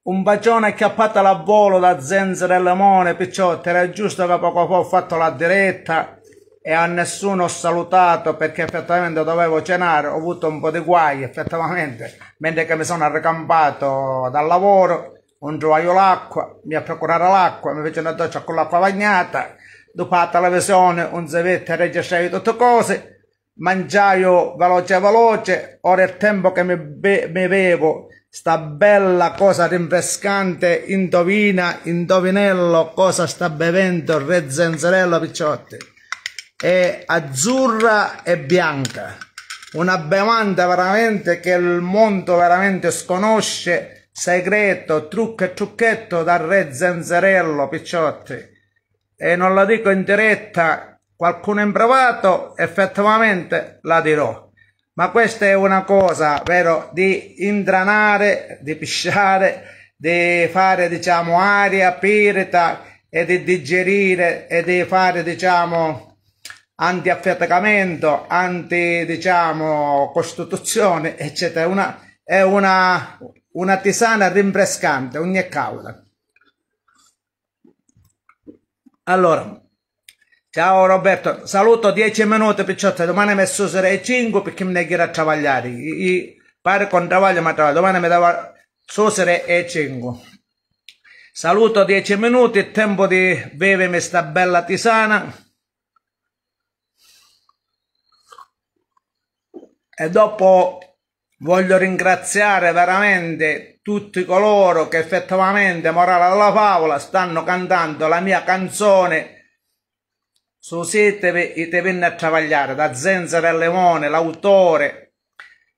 Un bacione acchiappato al volo da Zenza del Lemone, picciotti, era giusto che poco fa ho fatto la diretta e a nessuno ho salutato perché effettivamente dovevo cenare, ho avuto un po' di guai effettivamente, mentre che mi sono ricampato dal lavoro, un giuaio l'acqua, mi ha procurato l'acqua, mi fece una doccia con l'acqua bagnata, dopo la televisione un zevetto regiscevo tutte cose, mangiaio veloce veloce, ora è il tempo che mi, be- mi bevo Sta bella cosa rinfrescante, indovina, indovinello cosa sta bevendo Re Zenzerello Picciotti. È azzurra e bianca, una bevanda veramente che il mondo veramente sconosce, segreto, trucco e trucchetto da Re Zenzerello Picciotti. E non la dico in diretta, qualcuno in privato effettivamente la dirò ma questa è una cosa, vero, di indranare, di pisciare, di fare, diciamo, aria pirita e di digerire e di fare, diciamo, antiaffiatacamento, anti, diciamo, costituzione, eccetera. Una, è una, una tisana rinfrescante, ogni causa. Allora, Ciao Roberto, saluto 10 minuti picciotta, domani mi messo sere 5 perché mi negherà a travagliare. I, pare con travaglio ma travaglio, domani mi dava sosere e 5. Saluto 10 minuti, è tempo di bevermi questa bella tisana. E dopo voglio ringraziare veramente tutti coloro che effettivamente, morale alla favola, stanno cantando la mia canzone Susite te venne a travagliare da Zenza del Leone, l'autore,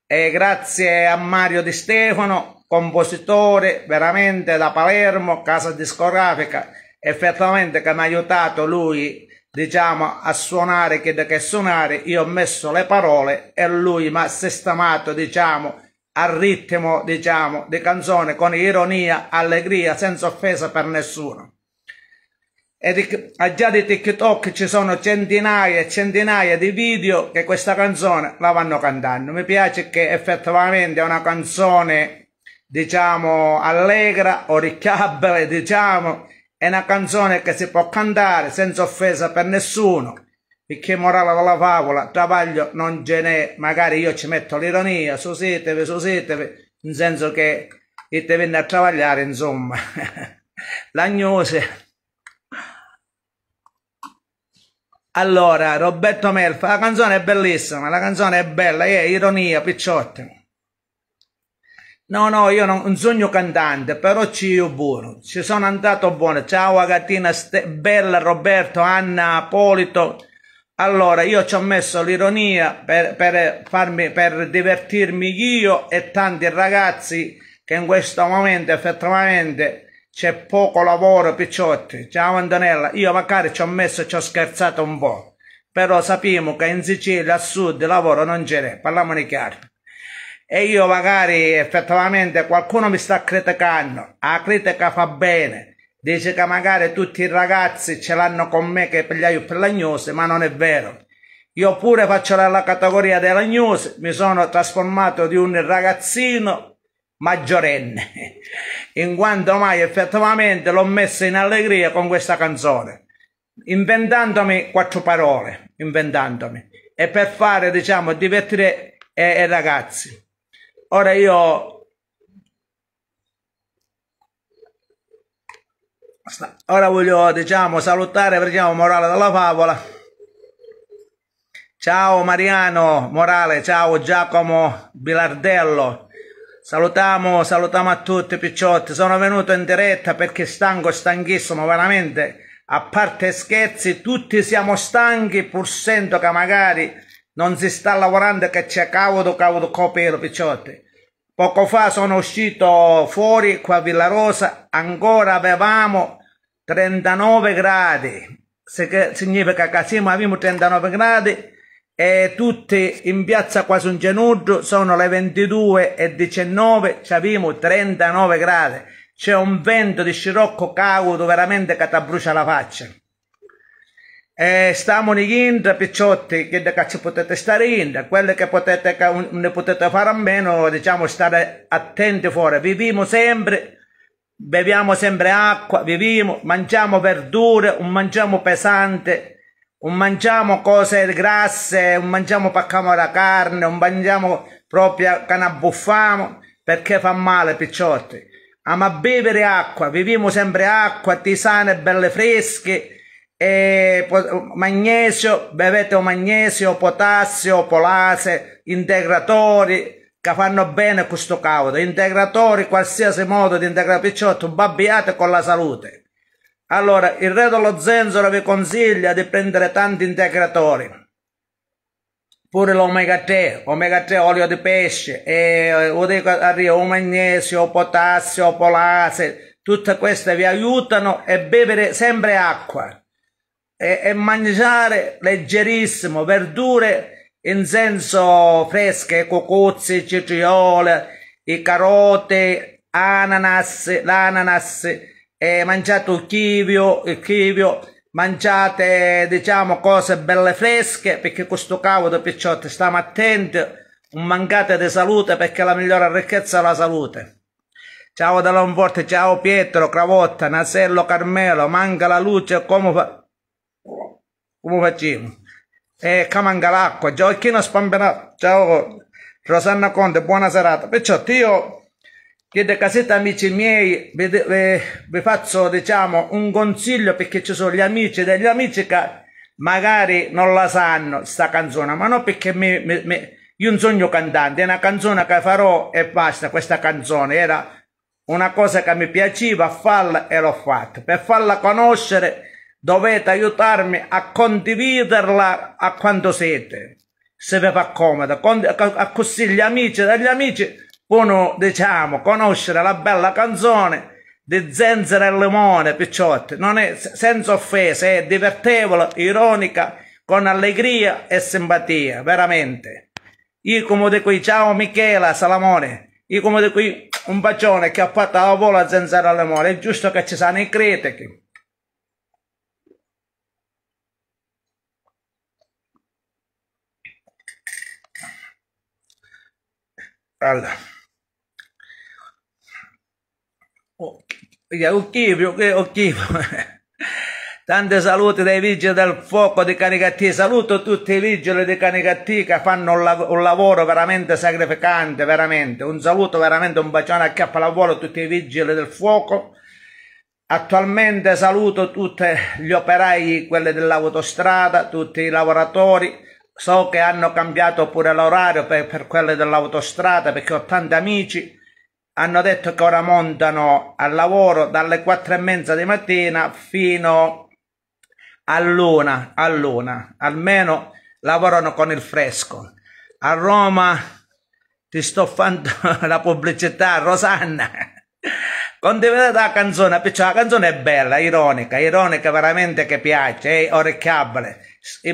e grazie a Mario Di Stefano, compositore veramente da Palermo, casa discografica, effettivamente che mi ha aiutato lui diciamo a suonare che da che suonare io ho messo le parole e lui mi ha sistemato diciamo al ritmo diciamo di canzone con ironia allegria senza offesa per nessuno e ha già di TikTok ci sono centinaia e centinaia di video che questa canzone la vanno cantando. Mi piace che effettivamente è una canzone, diciamo, allegra, orecchiabile, diciamo, è una canzone che si può cantare senza offesa per nessuno. Perché morale della favola, travaglio non ce n'è, magari io ci metto l'ironia, susetevi, susetevi, nel senso che e te viene a travagliare, insomma. L'agnose Allora, Roberto Melfa, la canzone è bellissima, la canzone è bella, è eh, ironia, picciotti. No, no, io non, non sogno cantante, però ci io buono, ci sono andato buono. Ciao Agatina, Ste Bella, Roberto, Anna, Polito. Allora, io ci ho messo l'ironia per, per, farmi, per divertirmi io e tanti ragazzi che in questo momento effettivamente c'è poco lavoro, picciotti. Ciao Antonella, io magari ci ho messo, ci ho scherzato un po', però sappiamo che in Sicilia a sud lavoro non ce n'è, parliamone chiaro. E io magari effettivamente qualcuno mi sta criticando, la critica fa bene, dice che magari tutti i ragazzi ce l'hanno con me che pigliaio per la news, ma non è vero. Io pure faccio la categoria della news, mi sono trasformato di un ragazzino maggiorenne, in quanto mai effettivamente l'ho messa in allegria con questa canzone, inventandomi quattro parole, inventandomi, e per fare, diciamo, divertire i eh, eh, ragazzi. Ora io... Ora voglio, diciamo, salutare, diciamo, Morale della Favola. Ciao Mariano Morale, ciao Giacomo Bilardello, Salutiamo, salutiamo a tutti picciotti, sono venuto in diretta perché stanco, stanchissimo, veramente, a parte scherzi, tutti siamo stanchi pur sento che magari non si sta lavorando che c'è cavolo, cavolo, copero, picciotti. Poco fa sono uscito fuori qua a Villa Rosa, ancora avevamo 39 gradi, significa che assieme avevamo 39 gradi, e tutti in piazza quasi un Gianuggio sono le 22 e 19 abbiamo 39 gradi c'è un vento di scirocco cauto veramente che ti brucia la faccia e stiamo in India picciotti che ci potete stare in India quelle che potete che ne potete fare a meno diciamo stare attenti fuori viviamo sempre beviamo sempre acqua viviamo mangiamo verdure un mangiamo pesante non mangiamo cose grasse, non mangiamo paccamo la carne, non mangiamo proprio canabuffamo perché fa male picciotti. Ama bevere acqua, viviamo sempre acqua, tisane belle fresche, e magnesio, bevete magnesio, potassio, polase, integratori che fanno bene questo cavolo, integratori, qualsiasi modo di integrare picciotti, babbiate con la salute. Allora, il re dello zenzero vi consiglia di prendere tanti integratori, pure l'omega 3, omega 3 olio di pesce, e, eh, arrivo, magnesio, potassio, polase, tutte queste vi aiutano a bevere sempre acqua e, e mangiare leggerissimo, verdure in senso fresche, cucuzzi, citriole, i carote, ananas, l'ananas, eh, mangiate il chivio, il chivio, mangiate diciamo cose belle fresche perché questo cavolo picciotti stiamo attenti, non mancate di salute perché la migliore ricchezza è la salute. Ciao da Lonforte, ciao Pietro, Cravotta, Nasello, Carmelo, manca la luce, come, fa... come facciamo? E eh, manca l'acqua, Gioacchino Spampinato, ciao Rosanna Conte, buona serata. Perciò io che casetta amici miei vi, faccio diciamo un consiglio perché ci sono gli amici degli amici che magari non la sanno sta canzone ma non perché mi, mi, mi, io non sogno cantante è una canzone che farò e basta questa canzone era una cosa che mi piaceva farla e l'ho fatta per farla conoscere dovete aiutarmi a condividerla a quanto siete se vi fa comodo a così gli amici degli amici con, diciamo, conoscere la bella canzone di Zenzera e Limone, picciotti. Non è senza offese, è divertevole, ironica, con allegria e simpatia, veramente. Io come di qui, ciao Michela Salamone, io come di qui un bacione che ha fatto la vola Zenzera e Limone, è giusto che ci siano i critici. Allora. Ok, ok, ok. Tante saluti dai vigili del fuoco di Canicattì. Saluto tutti i vigili di Canicattì che fanno un, lav un, lavoro veramente sacrificante, veramente. Un saluto veramente, un bacione a capolavoro a tutti i vigili del fuoco. Attualmente saluto tutti gli operai, quelli dell'autostrada, tutti i lavoratori. So che hanno cambiato pure l'orario per, per quelli dell'autostrada perché ho tanti amici hanno detto che ora montano al lavoro dalle quattro e mezza di mattina fino all'una, all'una, almeno lavorano con il fresco. A Roma ti sto facendo la pubblicità, Rosanna. Condividete la canzone, perciò la canzone è bella, ironica, ironica veramente che piace, è orecchiabile.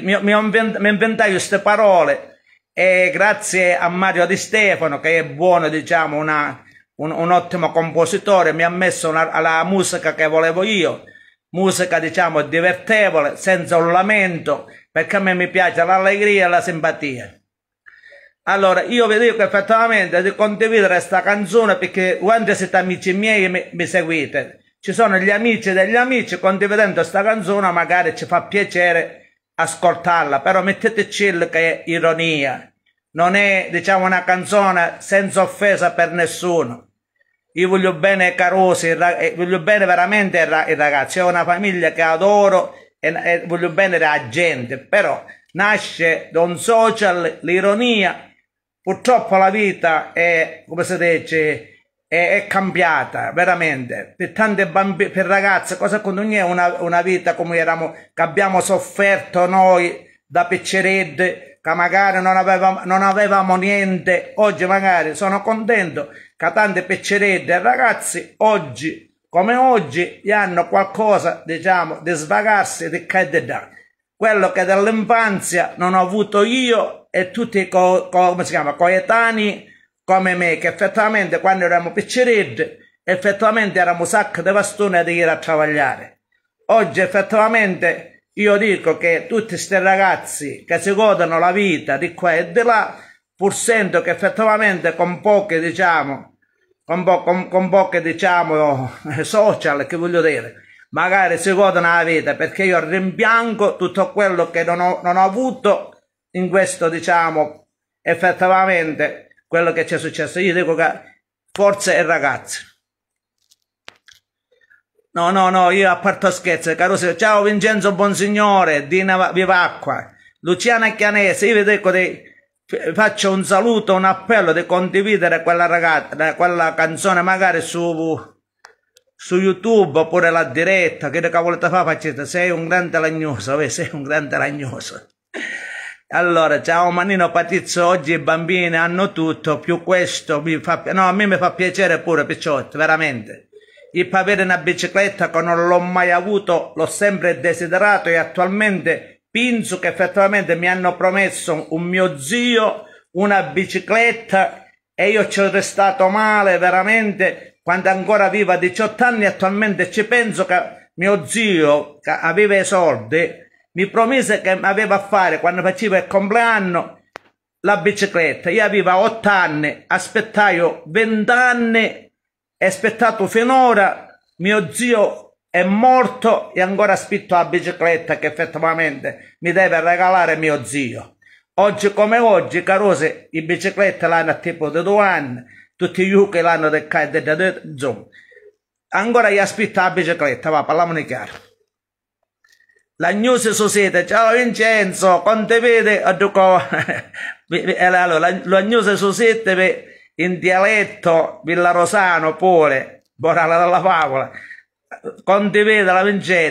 Mi, mi, mi inventai queste parole e grazie a Mario Di Stefano che è buono, diciamo, una un, un ottimo compositore, mi ha messo una, la musica che volevo io, musica diciamo divertevole, senza un lamento, perché a me mi piace l'allegria e la simpatia. Allora, io vi dico effettivamente di condividere questa canzone perché quando siete amici miei mi, mi seguite, ci sono gli amici degli amici, condividendo questa canzone magari ci fa piacere ascoltarla, però metteteci chill che è ironia, non è diciamo una canzone senza offesa per nessuno. Io voglio bene Carosi, voglio bene veramente il ragazzi, è una famiglia che adoro e, voglio bene la gente, però nasce da un social l'ironia. Purtroppo la vita è, come si dice, è, è cambiata veramente per tante bambine, per ragazze, cosa con noi è una, una vita come eravamo, che abbiamo sofferto noi da picceredde, che magari non avevamo, non avevamo niente, oggi magari sono contento Catante Pecceredda, ragazzi, oggi come oggi hanno qualcosa, diciamo, di svagarsi di cadere. Quello che dall'infanzia non ho avuto io e tutti i co, co, come si chiama, coetanei come me, che effettivamente quando eravamo picciretti, effettivamente eravamo sacco di bastone di andare a travagliare. Oggi effettivamente io dico che tutti questi ragazzi che si godono la vita di qua e di là, pur sento che effettivamente con poche, diciamo, con, po- con, con poche, diciamo, eh, social, che voglio dire, magari si godono la vita, perché io rimpiango tutto quello che non ho, non ho avuto in questo, diciamo, effettivamente quello che ci è successo. Io dico che forse è ragazzo. No, no, no, io a parte scherzo, caro ciao Vincenzo Bonsignore, Dina Vivacqua, Luciana Chianese, io vi dico dei faccio un saluto, un appello di condividere quella, ragazza, quella canzone magari su, su YouTube oppure la diretta, che volete fa facete, sei un grande lagnoso, sei un grande lagnoso. Allora, ciao Manino Patizzo, oggi i bambini hanno tutto, più questo mi fa, no, a me mi fa piacere pure, picciotto, veramente. Il avere una bicicletta che non l'ho mai avuto, l'ho sempre desiderato e attualmente Penso che effettivamente mi hanno promesso un mio zio una bicicletta e io ci ho restato male veramente quando ancora viva a 18 anni attualmente ci penso che mio zio che aveva i soldi mi promise che mi aveva a fare quando faceva il compleanno la bicicletta io avevo 8 anni aspettaio 20 anni aspettato finora mio zio è morto e ancora spitto la bicicletta che effettivamente mi deve regalare mio zio. Oggi come oggi, carose, in biciclette l'hanno a tipo di due anni, tutti gli uchi l'hanno del del insomma. Ancora gli aspetta la bicicletta, va, parliamone chiaro. La news su sete, ciao Vincenzo, quante vede? Eh, allora, la, la news su sete in dialetto villarosano pure, borale dalla favola condivida la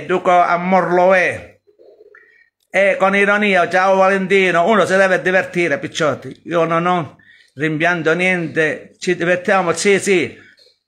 duco a Morloè. E con ironia, ciao Valentino, uno si deve divertire, picciotti. Io non ho rimpianto niente, ci divertiamo, sì, sì.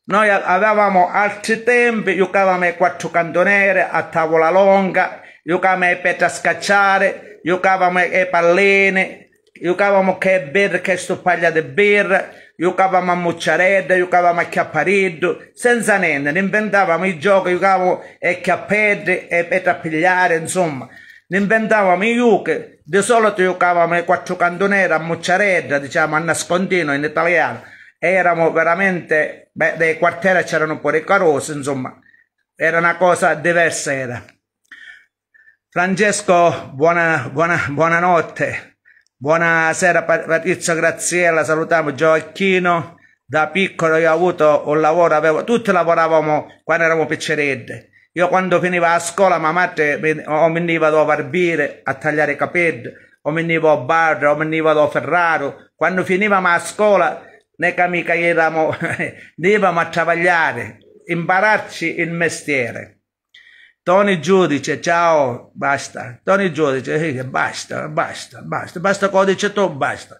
Noi avevamo altri tempi, giocavamo quattro cantonere a tavola longa, giocavamo ai petta scacciare, giocavamo ai palline, giocavamo che birra, che stoppaglia di birra, giocavamo a mocciarella, giocavamo a chiappareddo, senza niente, ne inventavamo i giochi, giocavamo a chiappette e per trappigliare, insomma. Ne inventavamo i giochi, di solito giocavamo a quattro cantonere, a mocciarella, diciamo a nascondino in italiano. Eravamo veramente, beh, dei quartieri c'erano pure i carosi, insomma. Era una cosa diversa, era. Francesco, buona, buona, buonanotte. Buonasera Patrizio Graziella, salutiamo Gioacchino. Da piccolo io ho avuto un lavoro, avevo, tutti lavoravamo quando eravamo piccerette. Io quando finiva a scuola, mamma mi, o mi veniva da barbire, a tagliare i capelli, o mi veniva a bar, o mi veniva da ferraro. Quando finivamo a scuola, né che mica eravamo, andavamo a travagliare, impararci il mestiere. Tony Giudice, ciao, basta. Tony Giudice, eh, basta, basta, basta, basta codice tu, basta.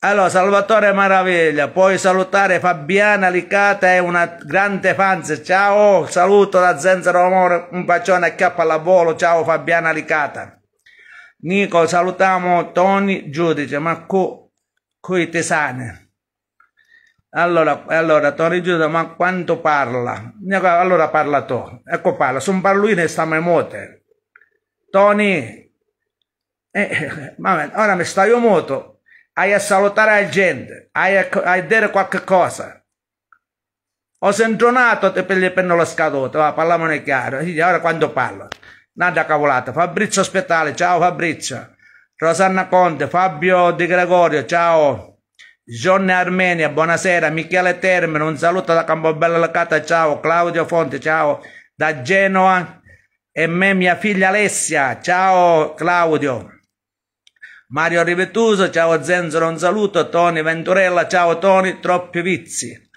Allora, Salvatore Maraviglia, puoi salutare Fabiana Licata, è una grande fan. Ciao, saluto da Zenzero Amore, un bacione a chiappa alla volo, ciao Fabiana Licata. Nico, salutiamo Tony Giudice, ma qui, qui tesane. Allora, allora Torri Giuda, ma quanto parla? Allora parla tu. Ecco parla, sono parluino e stiamo emote. Tony, eh, vabbè, ora mi stai emoto. Hai a salutare la gente, hai a, hai a dire qualche cosa. Ho sentonato te per, per non la scaduta, va, parliamone chiaro. Ora quando parlo? Nada cavolata. Fabrizio Spettale, ciao Fabrizio. Rosanna Conte, Fabio Di Gregorio, ciao. John Armenia, buonasera. Michele Termen, un saluto da Campobello Lecata, ciao. Claudio Fonte, ciao. Da Genoa e me, mia figlia Alessia, ciao Claudio. Mario Rivettuso, ciao Zenzero, un saluto. Tony Venturella, ciao Tony, troppi vizi.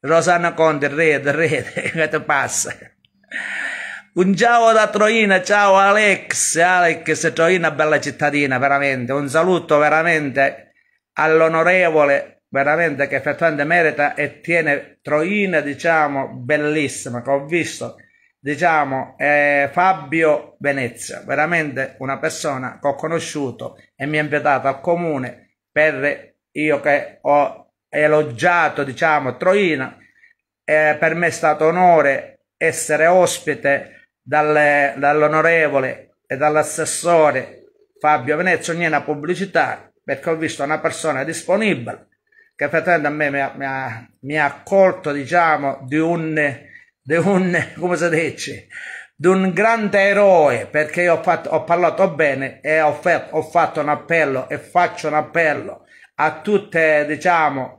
Rosanna Conte, rete, rete, che ti passa? Un ciao da Troina, ciao Alex, Alex Troina, bella cittadina, veramente. Un saluto veramente all'onorevole veramente che effettivamente merita e tiene Troina diciamo bellissima che ho visto diciamo eh, Fabio Venezia veramente una persona che ho conosciuto e mi ha invitato al comune per io che ho elogiato diciamo Troina eh, per me è stato onore essere ospite dall'onorevole dall e dall'assessore Fabio Venezia ogni pubblicità perché ho visto una persona disponibile che praticamente a me mi ha, mi ha, mi ha accolto, diciamo, di un, di un, come si dice, di un grande eroe, perché io ho, fatto, ho parlato bene e ho, fatto, ho fatto un appello e faccio un appello a tutte, diciamo,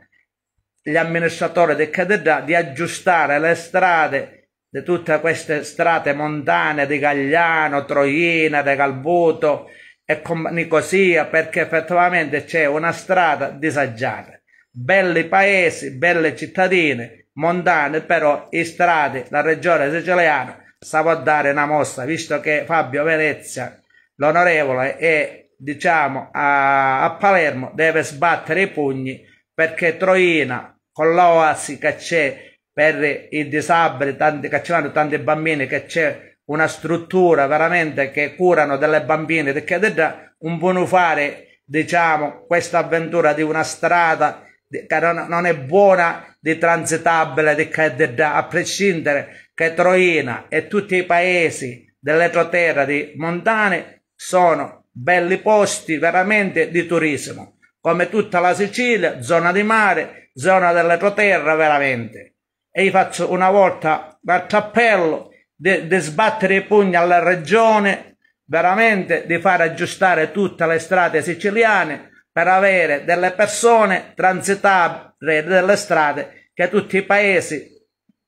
gli amministratori del cattedrale di aggiustare le strade di tutte queste strade montane di Gagliano, Troiena, De Calbuto, e con Nicosia perché effettivamente c'è una strada disagiata. Belli paesi, belle cittadine, montane, però le strade, la regione siciliana sa può dare una mossa, visto che Fabio Venezia, l'onorevole, è diciamo a, a Palermo, deve sbattere i pugni perché Troina, con l'oasi che c'è per i disabili, tanti, che ci vanno tanti bambini che c'è una struttura veramente che curano delle bambine, eccetera, un buono fare, diciamo, questa avventura di una strada che non è buona di transitabile, eccetera, a prescindere che Troina e tutti i paesi dell'etroterra di Montane sono belli posti veramente di turismo, come tutta la Sicilia, zona di mare, zona dell'etroterra veramente. E io faccio una volta un l'attappello di sbattere i pugni alla regione, veramente di far aggiustare tutte le strade siciliane per avere delle persone transitare delle strade che tutti i paesi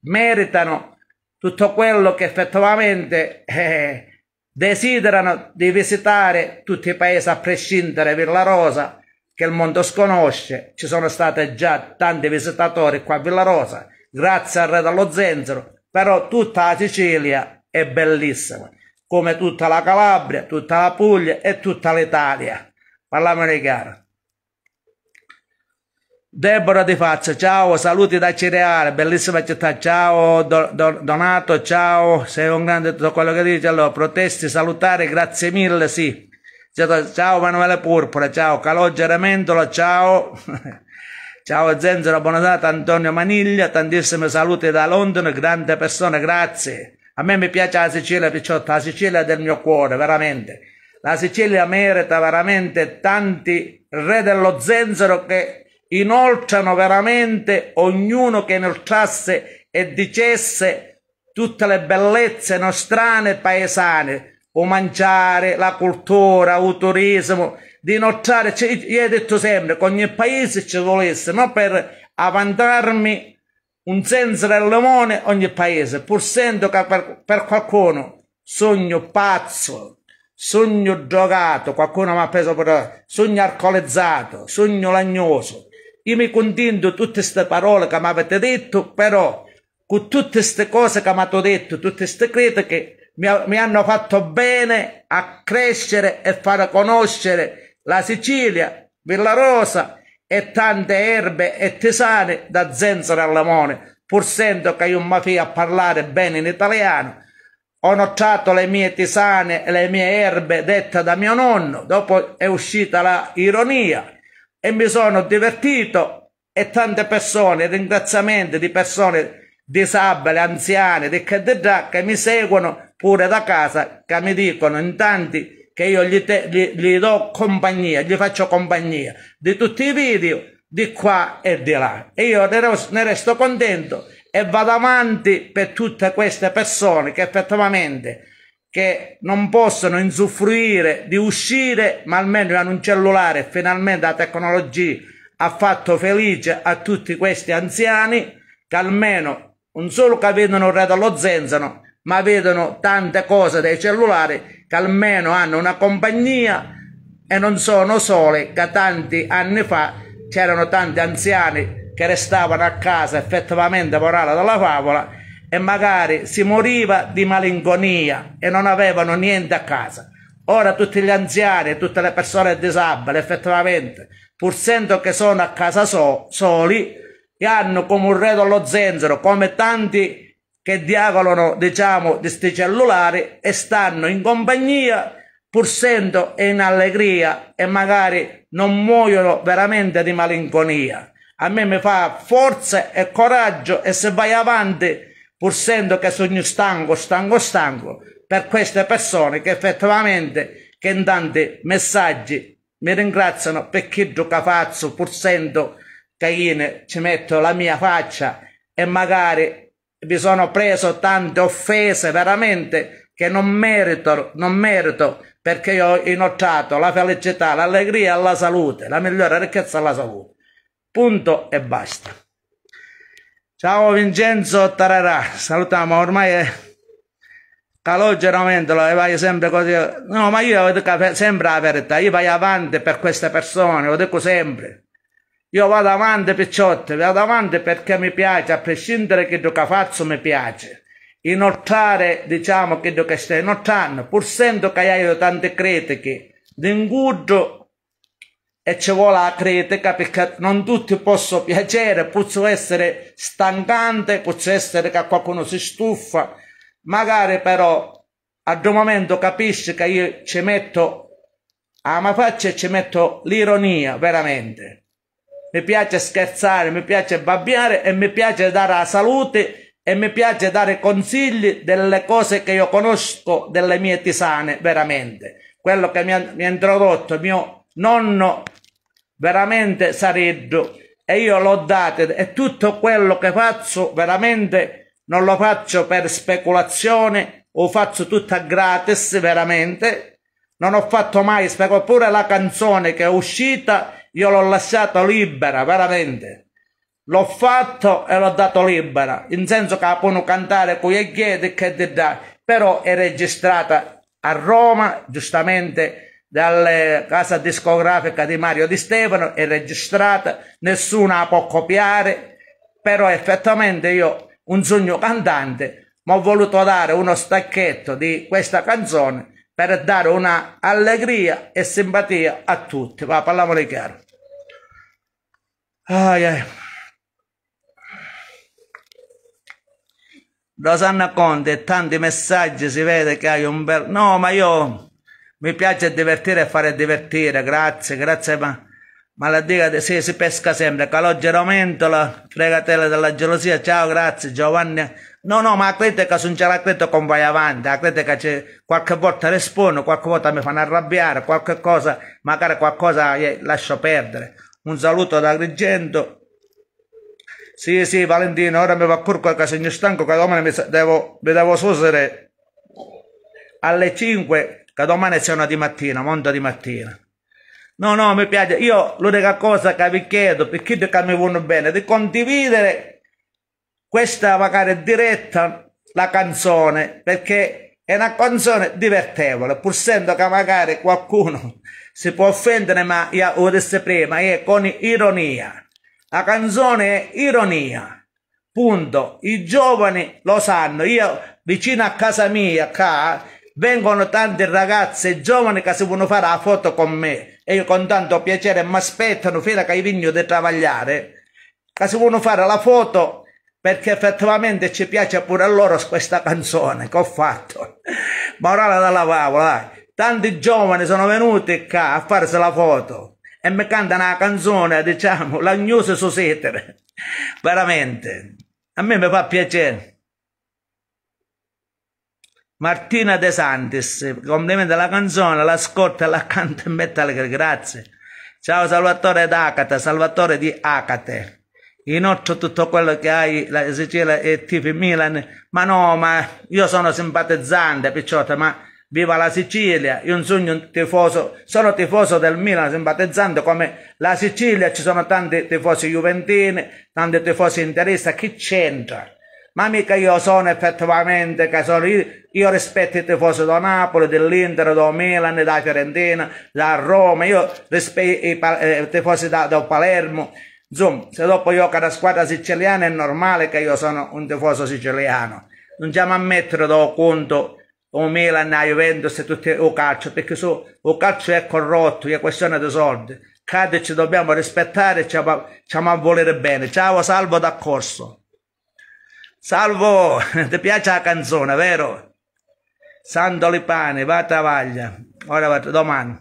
meritano tutto quello che effettivamente eh, desiderano di visitare tutti i paesi a prescindere Villa Rosa che il mondo sconosce ci sono stati già tanti visitatori qua a Villa Rosa grazie al re dello zenzero però tutta la Sicilia è bellissima, come tutta la Calabria, tutta la Puglia e tutta l'Italia. Parlamone chiaro. Deborah Di Faccia, ciao, saluti da Cireale, bellissima città, ciao Donato, ciao, sei un grande tutto quello che dici, allora protesti, salutare, grazie mille, sì. Ciao Emanuele Purpura, ciao Calogero Mendola, ciao. Ciao Zenzero, buona data Antonio Maniglia, tantissime saluti da Londra, grande persona, grazie. A me mi piace la Sicilia Picciotta, la Sicilia è del mio cuore, veramente. La Sicilia merita veramente tanti re dello Zenzero che inoltrano veramente ognuno che inoltrasse e dicesse tutte le bellezze nostrane paesane, o mangiare, la cultura, il turismo, di notare, cioè, io ho detto sempre che ogni paese ci volesse, non per avvantarmi un senso del limone ogni paese, pur sento che per, per qualcuno sogno pazzo, sogno drogato, qualcuno mi ha preso per sogno alcolizzato, sogno lagnoso. Io mi contento di tutte queste parole che mi avete detto, però con tutte queste cose che mi hanno detto, tutte queste critiche, mi, mi hanno fatto bene a crescere e far conoscere la Sicilia, Villarosa e tante erbe e tisane da zenzero al limone, pur sento che io mi fio a parlare bene in italiano. Ho notato le mie tisane e le mie erbe dette da mio nonno, dopo è uscita l'ironia e mi sono divertito e tante persone, ringraziamenti di persone disabili, anziane, di che già, che mi seguono pure da casa, che mi dicono in tanti che io gli, te, gli, gli do compagnia, gli faccio compagnia di tutti i video di qua e di là. E io ne resto contento e vado avanti per tutte queste persone che effettivamente che non possono usufruire di uscire, ma almeno hanno un cellulare. Finalmente la tecnologia ha fatto felice a tutti questi anziani che almeno non solo che vedono il re dello zenzano, ma vedono tante cose dai cellulari che almeno hanno una compagnia e non sono sole che tanti anni fa c'erano tanti anziani che restavano a casa effettivamente morale dalla favola e magari si moriva di malinconia e non avevano niente a casa. Ora tutti gli anziani e tutte le persone disabili effettivamente pur sento che sono a casa so, soli e hanno come un re dello zenzero come tanti che diavolano, diciamo, di sti cellulari e stanno in compagnia pur sento in allegria e magari non muoiono veramente di malinconia. A me mi fa forza e coraggio e se vai avanti pur sento che sono stanco, stanco, stanco per queste persone che effettivamente che in tanti messaggi mi ringraziano per chi gioca pazzo pur sento che io ci metto la mia faccia e magari mi sono preso tante offese veramente che non merito, non merito perché io ho inoltrato la felicità, l'allegria alla salute, la migliore ricchezza alla salute. Punto e basta. Ciao Vincenzo Tararà, salutiamo, ormai è calogeramente lo vai sempre così. No, ma io dico sempre la verità, io vai avanti per queste persone, lo dico sempre. Io vado avanti, picciotte, vado avanti perché mi piace, a prescindere che do che faccio mi piace. Inoltrare, diciamo che do che stai inoltrando, pur sento che hai tante critiche, d'ingurdo e ci vuole la critica perché non tutti possono piacere, può essere stancante, può essere che qualcuno si stufa, magari però ad un momento capisci che io ci metto a ma faccia e ci metto l'ironia veramente mi piace scherzare, mi piace babbiare e mi piace dare la salute e mi piace dare consigli delle cose che io conosco delle mie tisane, veramente. Quello che mi ha, mi ha introdotto mio nonno, veramente Sareggio, e io l'ho dato e tutto quello che faccio veramente non lo faccio per speculazione o faccio tutta gratis veramente non ho fatto mai speculazione pure la canzone che è uscita io l'ho lasciata libera, veramente. L'ho fatto e l'ho dato libera, in senso che la possono cantare con e chiede che ti dà, però è registrata a Roma, giustamente dalla casa discografica di Mario Di Stefano, è registrata, nessuno la può copiare, però effettivamente io, un sogno cantante, mi ho voluto dare uno stacchetto di questa canzone per dare una allegria e simpatia a tutti. Va, parliamone chiaro. Ai, ai. Rosanna Conte, tanti messaggi, si vede che hai un bel... No, ma io mi piace divertire e fare divertire, grazie, grazie, ma, ma la dica, sì, si pesca sempre. Calogero Mentola, fregatela della gelosia, ciao, grazie, Giovanni No, no, ma credete che se non ce la credo con vai avanti, credete ah, che c'è, qualche volta rispondo, qualche volta mi fanno arrabbiare, qualche cosa, magari qualcosa lascio perdere. Un saluto da Agrigento. Sì, sì, Valentino, ora mi va a curco che sono stanco, che domani mi devo, mi devo susere alle 5, che domani c'è una di mattina, monta di mattina. No, no, mi piace. Io l'unica cosa che vi chiedo, per perché che mi vuole bene, di condividere questa magari è diretta la canzone perché è una canzone divertevole pur essendo che magari qualcuno si può offendere ma io ho detto prima è con ironia la canzone è ironia punto i giovani lo sanno io vicino a casa mia qua vengono tante ragazze giovani che si vogliono fare la foto con me e io con tanto piacere mi aspettano fino a che io vengo di travagliare che si vogliono fare la foto perché effettivamente ci piace pure a loro questa canzone che ho fatto. morale ora la dalla favola, Tanti giovani sono venuti qua a farsi la foto e mi cantano una canzone, diciamo, la news su setere. Veramente. A me mi fa piacere. Martina De Santis, complimenti alla canzone, l'ascolta, la canta in mette grazie. Ciao Salvatore d'Acata, Salvatore di Acate. Inoltre tutto quello che hai, la Sicilia e tipo Milan, ma no, ma io sono simpatizzante, picciotta, ma viva la Sicilia, io non sono un tifoso, sono tifoso del Milan, simpatizzante come la Sicilia, ci sono tanti tifosi juventini, tanti tifosi interisti, chi c'entra? Ma mica io sono effettivamente che sono io, io rispetto i tifosi da Napoli, dell'Inter, da Milan, da Fiorentina, da Roma, io rispetto i, eh, tifosi da, da Palermo, Zoom, se dopo gioca la squadra siciliana è normale che io sono un tifoso siciliano. Non c'è a mettere da conto o Milan, la Juventus e tutti o calcio, perché so, o calcio è corrotto, è questione di soldi. Cade ci dobbiamo rispettare, e ci siamo a volere bene. Ciao, Salvo d'accorso. Salvo, ti piace la canzone, vero? Santo Sandolipane, va a Travaglia. Ora va, domani.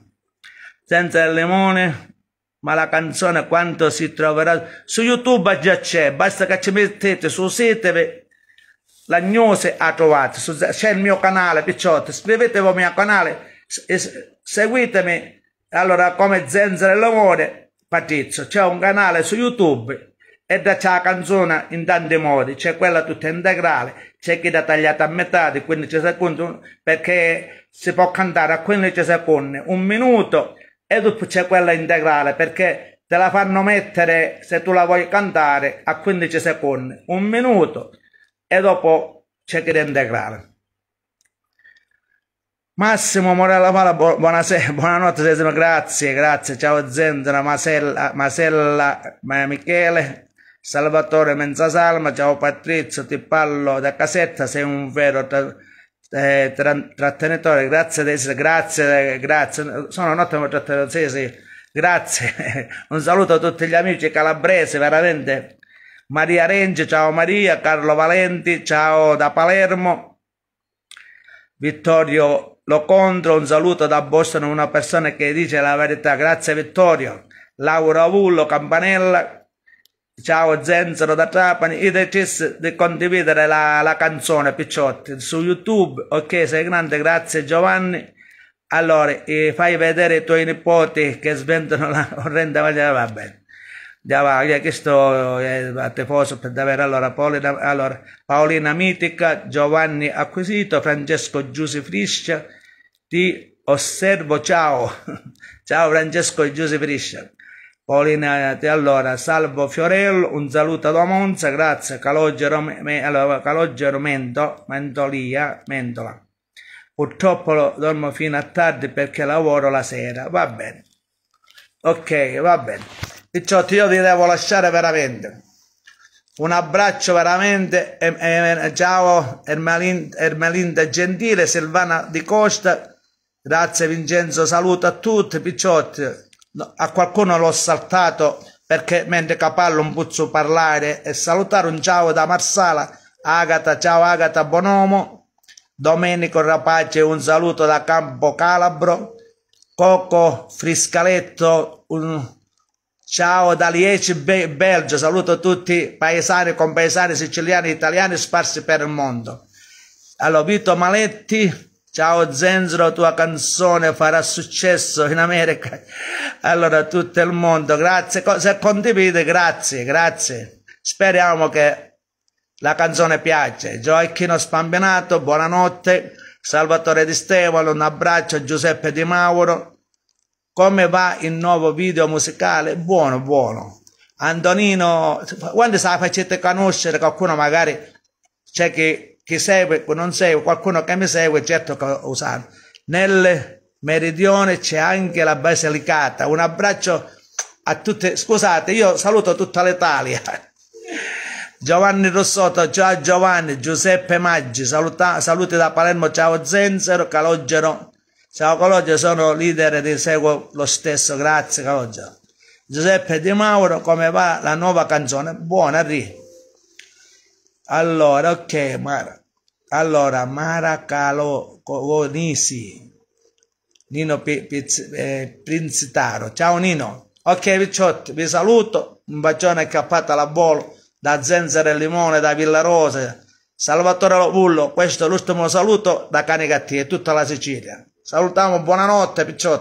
Senza il limone, ma la canzone quando si troverà su YouTube già c'è, basta che ci mettete su la gnose a trovate, c'è il mio canale picciotto iscrivetevi al mio canale, seguitemi, allora come Zenzere Lavore Patrizio, c'è un canale su YouTube e da c'è la canzone in tanti modi, c'è quella tutta integrale, c'è chi l'ha tagliata a metà di 15 secondi, perché si può cantare a 15 secondi, un minuto, e dopo c'è quella integrale perché te la fanno mettere se tu la vuoi cantare a 15 secondi, un minuto e dopo c'è che integrale. Massimo Morella Fala, buonasera, buonanotte Sesimo, grazie, grazie, ciao Zenzana, Masella, Masella, Michele, Salvatore Menzasalma, ciao Patrizio, ti parlo da casetta, sei un vero... Tra- eh, tra, trattenitore, grazie Desire, grazie, grazie, sono un ottimo trattenitore, sì, sì, grazie, un saluto a tutti gli amici calabresi, veramente, Maria Rengi, ciao Maria, Carlo Valenti, ciao da Palermo, Vittorio Locontro, un saluto da Boston, una persona che dice la verità, grazie Vittorio, Laura Avullo, Campanella, Ciao Zenzero da Trapani, io deciso di condividere la, la, canzone Picciotti su YouTube. Ok, sei grande, grazie Giovanni. Allora, eh, fai vedere i tuoi nipoti che svendono la orrenda maglia, va bene. Andiamo, io eh, chiesto eh, a tifoso per davvero, allora, Paolina, allora, Paolina Mitica, Giovanni Acquisito, Francesco Giusi Friscia, ti osservo, ciao. ciao Francesco Giusi Friscia. Polinate, allora, salvo Fiorello, un saluto da Monza, grazie, Calogero, me, allora, Calogero Mento, Mentolia, Mentola. Purtroppo dormo fino a tardi perché lavoro la sera, va bene. Ok, va bene. Picciotti, io ti devo lasciare veramente. Un abbraccio veramente, e, e, ciao Ermelinda Gentile, Silvana Di Costa, grazie Vincenzo, saluto a tutti, Picciotti a qualcuno l'ho saltato perché mentre Capallo un puzzo parlare e salutare un ciao da Marsala, Agata, ciao Agata Bonomo, Domenico Rapace un saluto da Campo Calabro, Coco Friscaletto un ciao da Lieci Be Belgio, saluto tutti paesani, compaesani, siciliani, italiani sparsi per il mondo. Allora, Vito Maletti, Ciao Zenzero, tua canzone farà successo in America. Allora, tutto il mondo, grazie. Se condivide, grazie, grazie. Speriamo che la canzone piace. Gioacchino Spambinato, buonanotte. Salvatore Di Stevolo, un abbraccio Giuseppe Di Mauro. Come va il nuovo video musicale? Buono, buono. Antonino, quando sa facete conoscere qualcuno magari c'è chi chi segue, non segue, qualcuno che mi segue, certo che lo sanno. Nel meridione c'è anche la Basilicata. Un abbraccio a tutte, scusate, io saluto tutta l'Italia. Giovanni Rossotto, ciao Giovanni, Giuseppe Maggi, saluta, saluti da Palermo, ciao Zenzero, Calogero, ciao Calogero, sono leader di seguo lo stesso, grazie Calogero. Giuseppe Di Mauro, come va la nuova canzone? Buona, Ri. Allora, ok, Mara. Allora, Mara Calo Conisi, Nino Prinzitaro. Eh, Ciao Nino. Ok, Picciotti, vi saluto. Un bacione accappato alla bolo da Zenzere e Limone, da Villa Rosa. Salvatore Lopullo, questo è l'ultimo saluto da Cane Gatti e tutta la Sicilia. Salutiamo, buonanotte Picciotti.